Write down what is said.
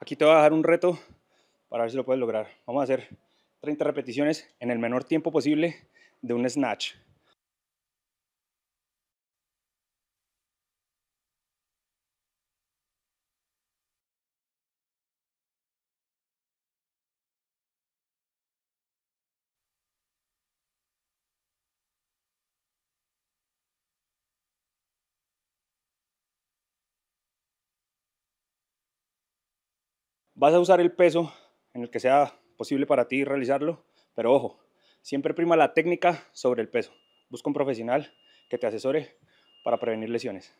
Aquí te voy a dejar un reto para ver si lo puedes lograr. Vamos a hacer 30 repeticiones en el menor tiempo posible de un snatch. Vas a usar el peso en el que sea posible para ti realizarlo, pero ojo, siempre prima la técnica sobre el peso. Busca un profesional que te asesore para prevenir lesiones.